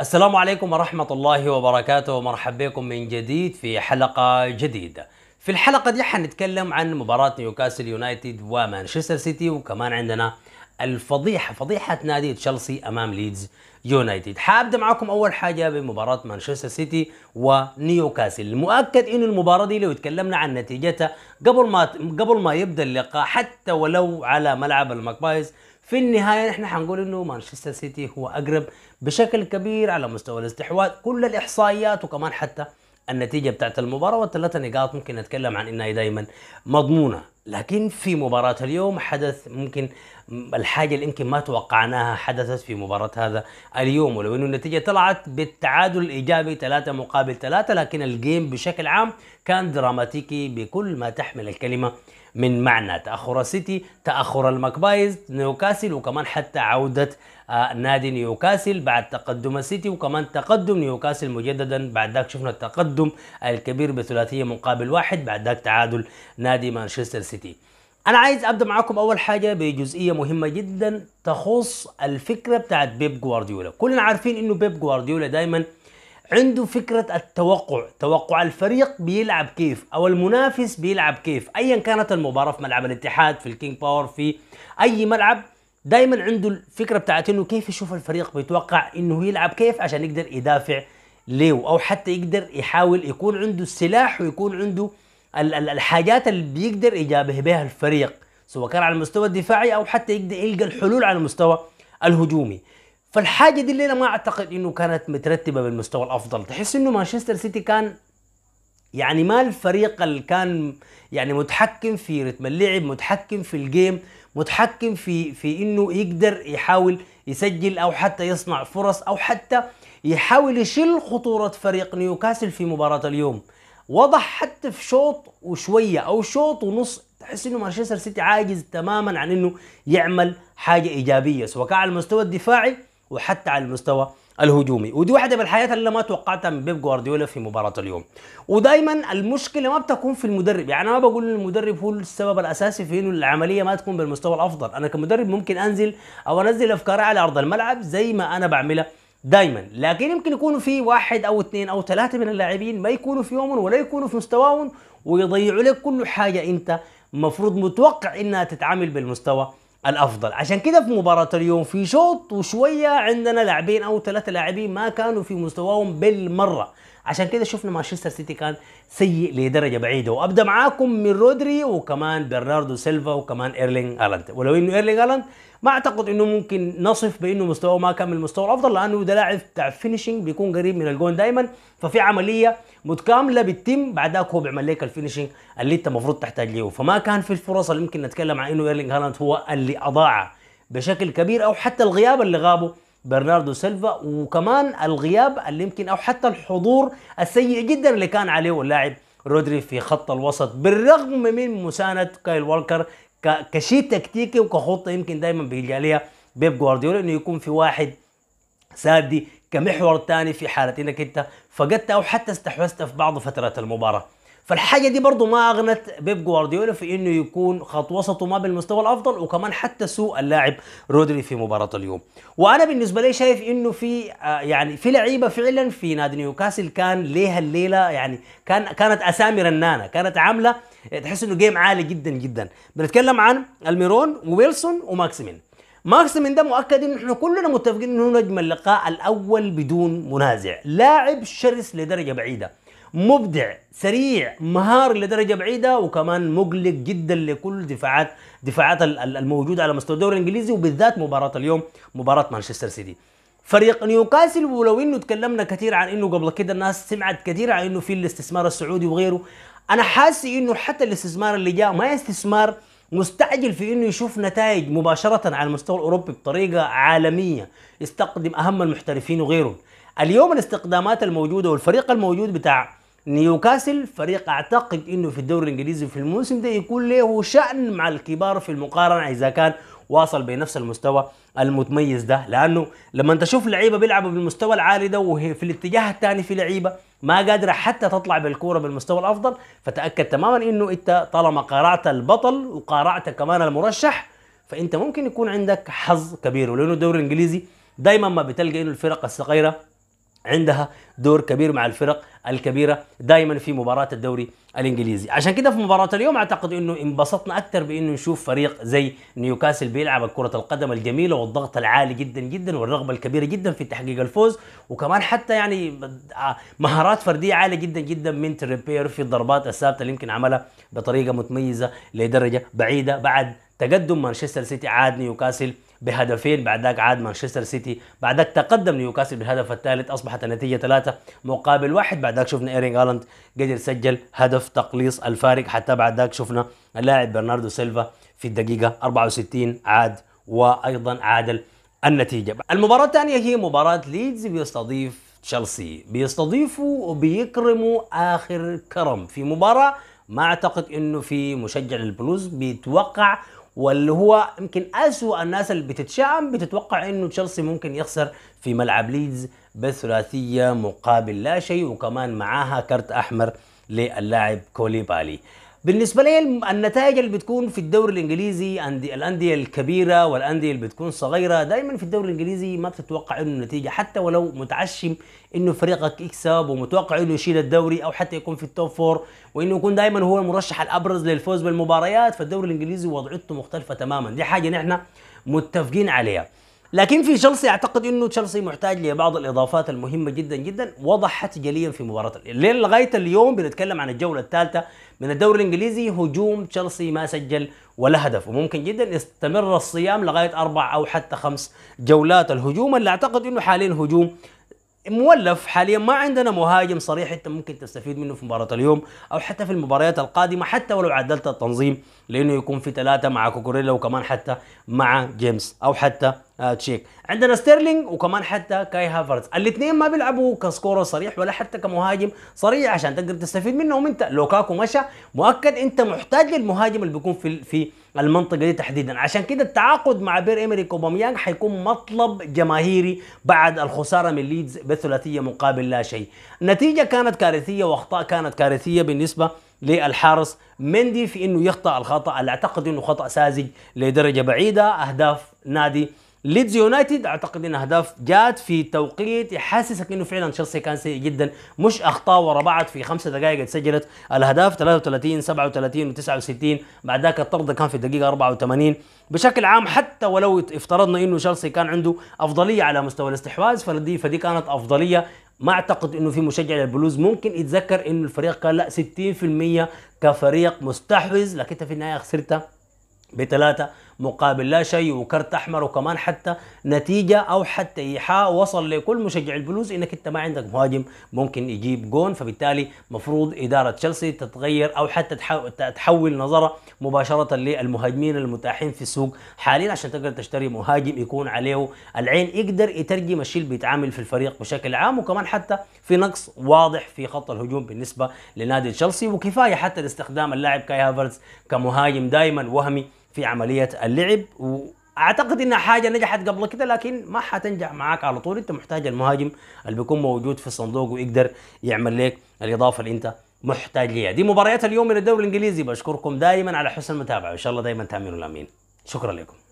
السلام عليكم ورحمة الله وبركاته ومرحبا بكم من جديد في حلقة جديدة في الحلقة دي حنتكلم عن مباراة نيوكاسل يونايتد ومانشستر سيتي وكمان عندنا الفضيحة فضيحة نادي تشيلسي أمام ليدز يونايتد حابدأ معكم أول حاجة بمباراة مانشستر سيتي ونيوكاسل المؤكد إنه المباراة دي لو تكلمنا عن نتيجتها قبل ما قبل ما يبدأ اللقاء حتى ولو على ملعب المكبايز في النهايه نحن حنقول انه مانشستر سيتي هو اقرب بشكل كبير على مستوى الاستحواذ كل الاحصائيات وكمان حتى النتيجه بتاعت المباراه والثلاثه نقاط ممكن نتكلم عن انها دائما مضمونه لكن في مباراة اليوم حدث ممكن الحاجة اللي يمكن ما توقعناها حدثت في مباراة هذا اليوم ولو انه النتيجة طلعت بالتعادل الايجابي 3 مقابل 3 لكن الجيم بشكل عام كان دراماتيكي بكل ما تحمل الكلمة من معنى تاخر السيتي تاخر المكبايز نيوكاسل وكمان حتى عوده آه، نادي نيوكاسل بعد تقدم السيتي وكمان تقدم نيوكاسل مجددا بعد ذاك شفنا التقدم الكبير بثلاثيه مقابل واحد بعد ذاك تعادل نادي مانشستر سيتي سيتي انا عايز ابدا معاكم اول حاجه بجزئيه مهمه جدا تخص الفكره بتاعت بيب جوارديولا كلنا عارفين انه بيب جوارديولا دايما عنده فكرة التوقع توقع الفريق بيلعب كيف أو المنافس بيلعب كيف أيا كانت المباراة في ملعب الاتحاد في الكينج باور في أي ملعب دايما عنده الفكرة بتاعت انه كيف يشوف الفريق بيتوقع انه يلعب كيف عشان يقدر يدافع ليه أو حتى يقدر يحاول يكون عنده السلاح ويكون عنده الحاجات اللي بيقدر يجابه بها الفريق سواء كان على المستوى الدفاعي او حتى يقدر يلقى الحلول على المستوى الهجومي فالحاجه دي اللي انا ما اعتقد انه كانت مترتبه بالمستوى الافضل تحس انه مانشستر سيتي كان يعني ما الفريق اللي كان يعني متحكم في رتم اللعب متحكم في الجيم متحكم في في انه يقدر يحاول يسجل او حتى يصنع فرص او حتى يحاول يشيل خطوره فريق نيوكاسل في مباراه اليوم وضح حتى في شوط وشويه او شوط ونص تحس انه مانشستر سيتي عاجز تماما عن انه يعمل حاجه ايجابيه سواء على المستوى الدفاعي وحتى على المستوى الهجومي ودي واحده من الحاجات اللي ما توقعتها من بيب جوارديولا في مباراه اليوم ودائما المشكله ما بتكون في المدرب يعني انا ما بقول المدرب هو السبب الاساسي في انه العمليه ما تكون بالمستوى الافضل انا كمدرب ممكن انزل او انزل افكاري على ارض الملعب زي ما انا بعملها دايما لكن يمكن يكون في واحد او اثنين او ثلاثه من اللاعبين ما يكونوا في يومهم ولا يكونوا في مستواهم ويضيعوا لك كل حاجه انت مفروض متوقع انها تتعامل بالمستوى الافضل عشان كده في مباراه اليوم في شوط وشويه عندنا لاعبين او ثلاثه لاعبين ما كانوا في مستواهم بالمره عشان كده شفنا مانشستر سيتي كان سيء لدرجه بعيده وابدا معاكم من رودري وكمان برناردو سيلفا وكمان ايرلينج الاند ولو انه ايرلينج الاند ما اعتقد انه ممكن نصف بانه مستواه ما كان من المستوى الافضل لانه ده لاعب بتاع فينيشنج بيكون قريب من الجون دائما ففي عمليه متكامله بتتم بعدك هو بيعمل لك الفينيشنج اللي انت المفروض تحتاج ليه فما كان في الفرص اللي ممكن نتكلم عن انه ايرلينج هالاند هو اللي اضاع بشكل كبير او حتى الغياب اللي غابه برناردو سيلفا وكمان الغياب اللي يمكن او حتى الحضور السيء جدا اللي كان عليه اللاعب رودري في خط الوسط بالرغم من مساندة كايل والكر كشيء تكتيكي وكخطه يمكن دائما بيجي عليها بيب جوارديولا انه يكون في واحد سادي كمحور ثاني في حاله انك انت فقدت او حتى استحوذت في بعض فترات المباراه فالحاجه دي برضه ما اغنت بيب جوارديولا في انه يكون خط وسطه ما بالمستوى الافضل وكمان حتى سوء اللاعب رودري في مباراه اليوم وانا بالنسبه لي شايف انه في آه، يعني في لعيبه فعلا في نادي نيوكاسل كان ليها الليله يعني كان كانت اسامي رنانه كانت عامله آه، تحس انه جيم عالي جدا جدا بنتكلم عن الميرون وويلسون وماكسيمين ماكسيمين ده مؤكد ان احنا كلنا متفقين انه نجم اللقاء الاول بدون منازع لاعب شرس لدرجه بعيده مبدع سريع مهار لدرجه بعيده وكمان مقلق جدا لكل دفاعات دفاعات الموجوده على مستوى الدوري الانجليزي وبالذات مباراه اليوم مباراه مانشستر سيتي فريق نيوكاسل ولو انه تكلمنا كثير عن انه قبل كده الناس سمعت كثير عن انه في الاستثمار السعودي وغيره انا حاسس انه حتى الاستثمار اللي جاء ما استثمار مستعجل في انه يشوف نتائج مباشره على المستوى الاوروبي بطريقه عالميه يستقدم اهم المحترفين وغيره اليوم الاستقدامات الموجوده والفريق الموجود بتاع نيوكاسل فريق اعتقد انه في الدوري الانجليزي في الموسم ده يكون له شان مع الكبار في المقارنه اذا كان واصل بنفس المستوى المتميز ده لانه لما انت تشوف لعيبه بيلعبوا بالمستوى العالي ده وهي في الاتجاه الثاني في لعيبه ما قادره حتى تطلع بالكوره بالمستوى الافضل فتاكد تماما انه انت طالما قارعت البطل وقارعت كمان المرشح فانت ممكن يكون عندك حظ كبير ولانه الدوري الانجليزي دايما ما بتلقى انه الفرق الصغيره عندها دور كبير مع الفرق الكبيره دائما في مباراه الدوري الانجليزي عشان كده في مباراه اليوم اعتقد انه انبسطنا اكثر بانه نشوف فريق زي نيوكاسل بيلعب كره القدم الجميله والضغط العالي جدا جدا والرغبه الكبيره جدا في تحقيق الفوز وكمان حتى يعني مهارات فرديه عاليه جدا جدا من تريبير في الضربات الثابته اللي يمكن عملها بطريقه متميزه لدرجه بعيده بعد تقدم مانشستر سيتي عاد نيوكاسل بهدفين بعد ذاك عاد مانشستر سيتي بعد ذاك تقدم نيوكاسل بالهدف الثالث أصبحت النتيجة ثلاثة مقابل واحد بعد ذاك شفنا ايرين هالاند قدر سجل هدف تقليص الفارق حتى بعد ذاك شفنا اللاعب برناردو سيلفا في الدقيقة 64 عاد وأيضا عادل النتيجة المباراة الثانية هي مباراة ليدز بيستضيف تشيلسي بيستضيفوا وبيكرموا آخر كرم في مباراة ما أعتقد أنه في مشجع للبلوز بيتوقع واللي هو يمكن اسوء الناس اللي بتتشائم بتتوقع انه تشيلسي ممكن يخسر في ملعب ليدز بثلاثيه مقابل لا شيء وكمان معاها كرت احمر للاعب كوليبالي بالنسبه لي النتائج اللي بتكون في الدوري الانجليزي عند الانديه الكبيره والانديه اللي بتكون صغيره دائما في الدوري الانجليزي ما بتتوقع انه النتيجه حتى ولو متعشم انه فريقك يكسب ومتوقع انه يشيل الدوري او حتى يكون في التوب فور وانه يكون دائما هو المرشح الابرز للفوز بالمباريات فالدوري الانجليزي وضعيته مختلفه تماما دي حاجه نحن متفقين عليها لكن في تشيلسي اعتقد انه تشيلسي محتاج لبعض الاضافات المهمه جدا جدا وضحت جليا في مباراه الليل لغايه اليوم بنتكلم عن الجوله الثالثه من الدوري الانجليزي هجوم تشيلسي ما سجل ولا هدف وممكن جدا يستمر الصيام لغايه اربع او حتى خمس جولات الهجوم اللي اعتقد انه حاليا هجوم مولف حاليا ما عندنا مهاجم صريح انت ممكن تستفيد منه في مباراه اليوم او حتى في المباريات القادمه حتى ولو عدلت التنظيم لانه يكون في ثلاثه مع كوكوريلا وكمان حتى مع جيمس او حتى آه، تشيك عندنا ستيرلينج وكمان حتى كاي هافرز الاثنين ما بيلعبوا كسكورر صريح ولا حتى كمهاجم صريح عشان تقدر تستفيد منهم انت لوكاكو مشى مؤكد انت محتاج للمهاجم اللي بيكون في في المنطقه دي تحديدا عشان كده التعاقد مع بير امريك اوباميانج حيكون مطلب جماهيري بعد الخساره من ليدز بثلاثيه مقابل لا شيء النتيجه كانت كارثيه واخطاء كانت كارثيه بالنسبه للحارس مندي في انه يخطا الخطا اللي اعتقد انه خطا ساذج لدرجه بعيده اهداف نادي ليدز يونايتد اعتقد ان اهداف جات في توقيت يحسسك انه فعلا تشيلسي كان سيء جدا مش اخطاء ورا بعض في خمسة دقائق تسجلت الاهداف 33 37 و69 بعد ذاك الطرد كان في الدقيقه 84 بشكل عام حتى ولو افترضنا انه تشيلسي كان عنده افضليه على مستوى الاستحواذ فدي فدي كانت افضليه ما اعتقد انه في مشجع للبلوز ممكن يتذكر انه الفريق كان لا 60% كفريق مستحوذ لكن انت في النهايه خسرت بثلاثه مقابل لا شيء وكرت احمر وكمان حتى نتيجه او حتى ايحاء وصل لكل مشجع البلوز انك انت ما عندك مهاجم ممكن يجيب جون فبالتالي مفروض اداره تشيلسي تتغير او حتى تحول نظره مباشره للمهاجمين المتاحين في السوق حاليا عشان تقدر تشتري مهاجم يكون عليه العين يقدر يترجم الشيء اللي بيتعامل في الفريق بشكل عام وكمان حتى في نقص واضح في خط الهجوم بالنسبه لنادي تشيلسي وكفايه حتى لاستخدام اللاعب كاي هافرز كمهاجم دائما وهمي في عمليه اللعب واعتقد انها حاجه نجحت قبل كده لكن ما حتنجح معاك على طول انت محتاج المهاجم اللي بيكون موجود في الصندوق ويقدر يعمل لك الاضافه اللي انت محتاج ليها دي مباريات اليوم من الدوري الانجليزي بشكركم دائما على حسن المتابعه وان شاء الله دائما تامين الامين شكرا لكم